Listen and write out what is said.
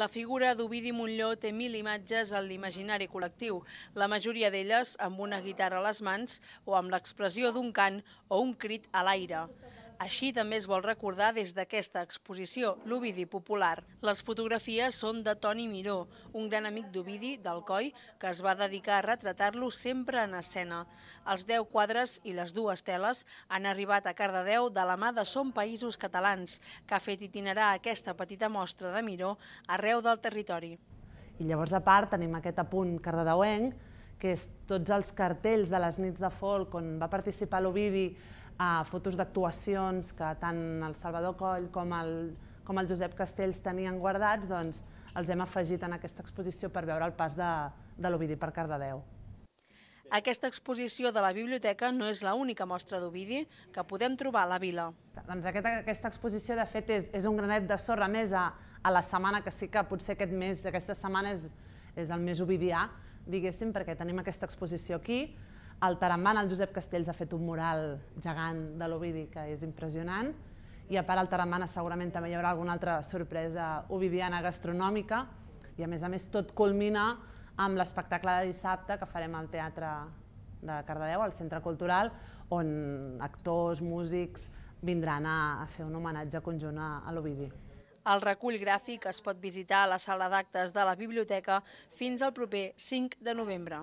La figura d'Ovidi Montlló té mil imatges en l'imaginari col·lectiu, la majoria d'elles amb una guitarra a les mans o amb l'expressió d'un cant o un crit a l'aire. Així també es vol recordar des d'aquesta exposició l'Ovidi Popular. Les fotografies són de Toni Miró, un gran amic d'Ovidi, d'Alcoi, que es va dedicar a retratar-lo sempre en escena. Els 10 quadres i les dues teles han arribat a Cardedeu de la mà de Som Països Catalans, que ha fet itinerar aquesta petita mostra de Miró arreu del territori. I llavors, a part, tenim aquest apunt cardedeuenc, que és tots els cartells de les nits de folk on va participar l'Ovidi eh, fotos d'actuacions que tant el Salvador Coll com el, com el Josep Castells tenien guardats, doncs els hem afegit en aquesta exposició per veure el pas de, de l'Ovidi per Cardedeu. Aquesta exposició de la biblioteca no és l'única mostra d'Ovidi que podem trobar a la vila. Doncs aquesta, aquesta exposició, de fet, és, és un granet de sorra més a, a la setmana, que sí que potser aquest mes, aquesta setmana és, és el més ovidià, diguéssim, perquè tenim aquesta exposició aquí, al Tarambana, el Josep Castells ha fet un mural gegant de l'Ovidi que és impressionant, i a part al Tarambana segurament també hi haurà alguna altra sorpresa ovidiana gastronòmica, i a més a més tot culmina amb l'espectacle de dissabte que farem al Teatre de Cardedeu, al Centre Cultural, on actors, músics, vindran a, a fer un homenatge conjunt a, a l'Ovidi. El recull gràfic es pot visitar a la sala d'actes de la biblioteca fins al proper 5 de novembre.